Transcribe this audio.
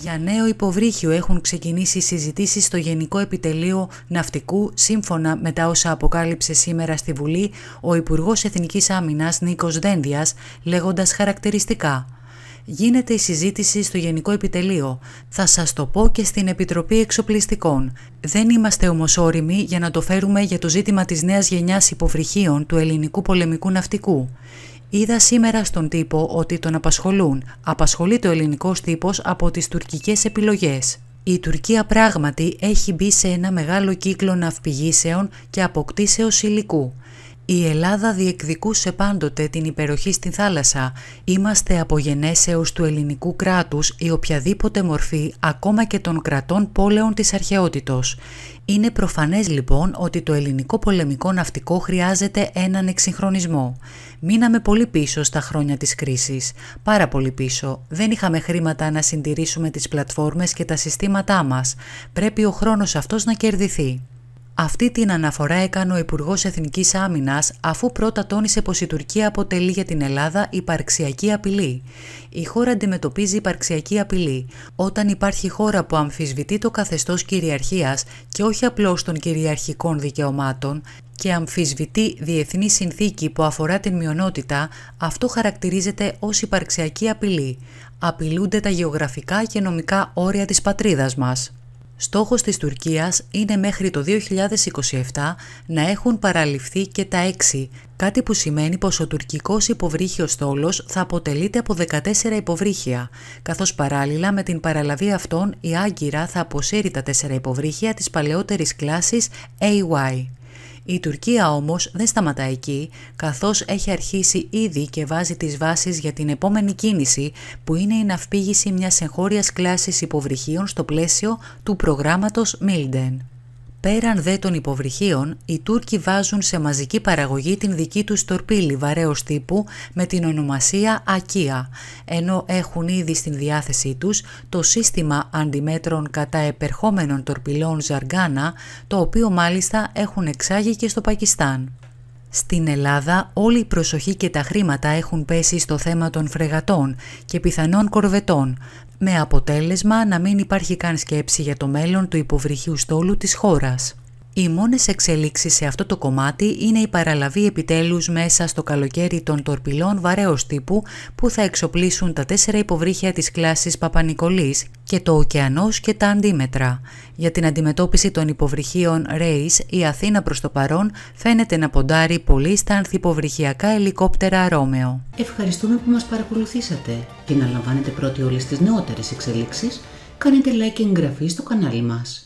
Για νέο υποβρύχιο έχουν ξεκινήσει συζητήσεις στο Γενικό Επιτελείο Ναυτικού σύμφωνα με τα όσα αποκάλυψε σήμερα στη Βουλή ο Υπουργός Εθνικής Άμυνας Νίκος Δένδιας λέγοντας χαρακτηριστικά γίνεται η συζήτηση στο Γενικό Επιτελείο. Θα σας το πω και στην Επιτροπή Εξοπλιστικών. Δεν είμαστε όμως όριμοι για να το φέρουμε για το ζήτημα της νέας γενιάς υποβρυχίων του ελληνικού πολεμικού ναυτικού. Είδα σήμερα στον τύπο ότι τον απασχολούν. Απασχολείται ο ελληνικός τύπος από τις τουρκικές επιλογές. Η Τουρκία πράγματι έχει μπει σε ένα μεγάλο κύκλο ναυπηγήσεων και αποκτήσεως υλικού. Η Ελλάδα διεκδικούσε πάντοτε την υπεροχή στην θάλασσα. Είμαστε από του ελληνικού κράτους ή οποιαδήποτε μορφή ακόμα και των κρατών πόλεων της αρχαιότητος. Είναι προφανές λοιπόν ότι το ελληνικό πολεμικό ναυτικό χρειάζεται έναν εξυγχρονισμό. Μείναμε πολύ πίσω στα χρόνια της κρίσης. Πάρα πολύ πίσω. Δεν είχαμε χρήματα να συντηρήσουμε τις πλατφόρμες και τα συστήματά μας. Πρέπει ο χρόνος αυτός να κερδιθεί. Αυτή την αναφορά έκανε ο Υπουργός Εθνικής Άμυνας, αφού πρώτα τόνισε πως η Τουρκία αποτελεί για την Ελλάδα υπαρξιακή απειλή. Η χώρα αντιμετωπίζει υπαρξιακή απειλή, όταν υπάρχει χώρα που αμφισβητεί το καθεστώς κυριαρχίας και όχι απλώς των κυριαρχικών δικαιωμάτων, και αμφισβητεί διεθνή συνθήκη που αφορά την μειονότητα, αυτό χαρακτηρίζεται ως υπαρξιακή απειλή. Απειλούνται τα γεωγραφικά και νομικά όρια της πατρίδας μας. Στόχος της Τουρκίας είναι μέχρι το 2027 να έχουν παραλυφθεί και τα έξι, κάτι που σημαίνει πως ο τουρκικός υποβρύχιος στόλος θα αποτελείται από 14 υποβρύχια, καθώς παράλληλα με την παραλαβή αυτών η Άγκυρα θα αποσύρει τα 4 υποβρύχια της παλαιότερης κλάσης AY. Η Τουρκία όμως δεν σταματά εκεί, καθώς έχει αρχίσει ήδη και βάζει τις βάσεις για την επόμενη κίνηση που είναι η ναυπήγηση μιας εγχώριας κλάσης υποβρυχίων στο πλαίσιο του προγράμματος Milden. Πέραν δε των υποβρυχίων, οι Τούρκοι βάζουν σε μαζική παραγωγή την δική τους τορπίλη βαρέως τύπου με την ονομασία Ακία, ενώ έχουν ήδη στην διάθεσή τους το σύστημα αντιμέτρων κατά επερχόμενων τορπιλών Ζαργκάνα, το οποίο μάλιστα έχουν εξάγει και στο Πακιστάν. Στην Ελλάδα όλη η προσοχή και τα χρήματα έχουν πέσει στο θέμα των φρεγατών και πιθανών κορβετών, με αποτέλεσμα να μην υπάρχει καν σκέψη για το μέλλον του υποβρυχίου στόλου της χώρας. Οι μόνες εξελίξεις σε αυτό το κομμάτι είναι η παραλαβή επιτέλους μέσα στο καλοκαίρι των τορπιλών βαρέως τύπου που θα εξοπλίσουν τα τέσσερα υποβρύχια της κλάσης Παπανικολής και το ωκεανός και τα αντίμετρα. Για την αντιμετώπιση των υποβρυχίων Ρέις η Αθήνα προς το παρόν φαίνεται να ποντάρει πολύ στα ανθυποβρυχιακά ελικόπτερα Ρώμεο. Ευχαριστούμε που μας παρακολουθήσατε και να λαμβάνετε πρώτοι όλες τις νεότερες εξελίξεις, κάνετε like και εγγραφή στο κανάλι μας.